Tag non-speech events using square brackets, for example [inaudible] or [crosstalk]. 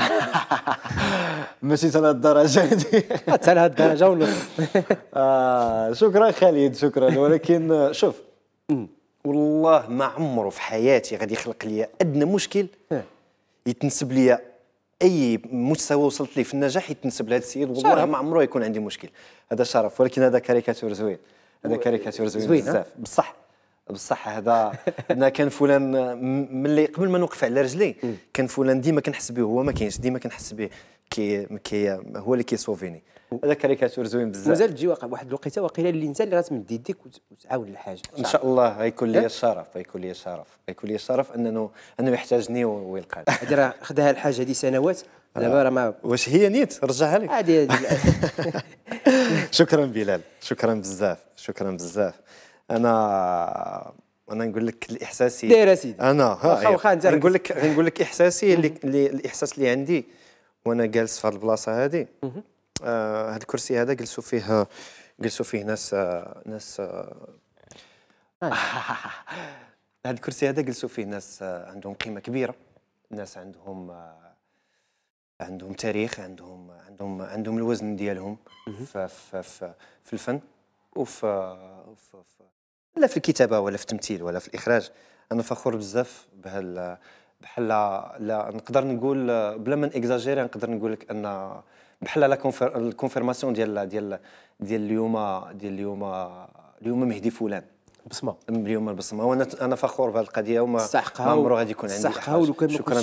[laughs] ماشي حتى الدرجه دي حتى الدرجه ونص [laughs] آه، شكرا خالد شكرا ولكن شوف والله ما عمره في حياتي غادي يخلق لي ادنى مشكل آه. يتنسب لي اي مستوى وصلت لي في النجاح يتنسب لهذا السيد والله ما عمره يكون عندي مشكل هذا شرف ولكن هذا كاريكاتور زوين هذا كاريكاتور زوين آه. بزاف بصح بصح هذا انا كان فلان ملي قبل ما نوقف على رجلي كان فلان ديما كنحس به هو ما كاينش ديما كنحس به كي كي هو اللي كيسوفيني هذا كاريكاتور زوين بزاف مازال تجي واحد الوقيته وقيلا انت اللي غتمد يديك وتعاون الحاجه ان شاء الله غيكون لي الشرف غيكون لي الشرف غيكون لي الشرف انه انه يحتاجني ويلقاني [laughs] هذه راه خداها الحاجه هذه سنوات دابا راه ما واش هي نيت رجعها لك عادي [laughs] شكرا بلال شكرا بزاف شكرا بزاف انا انا نقول لك الاحساسي داير اسيدي انا واخا انت أيوه. نقول لك نقول لك احساسي اللي الاحساس اللي عندي وانا جالس في هذه البلاصه هذه آه، هذا الكرسي هذا جلسوا فيه جلسوا فيه ناس ناس هذا آه. [laughs] الكرسي هذا جلسوا فيه ناس آه، عندهم قيمه كبيره ناس عندهم عندهم تاريخ عندهم عندهم عندهم الوزن ديالهم في, في, في, الفن وفي, لا في الكتابه ولا في التمثيل ولا في الاخراج انا فخور بزاف بهال بحال لا نقدر نقول بلا ما نكزاجيري نقدر نقول لك ان بحال لا الكونفيرماسيون ديال ديال ديال اليوم ديال اليوم اليوم مهدي فلان بصمه اليوم البصمه وانا انا فخور بهذه القضيه وما ما عمره غادي يكون عندي شكرا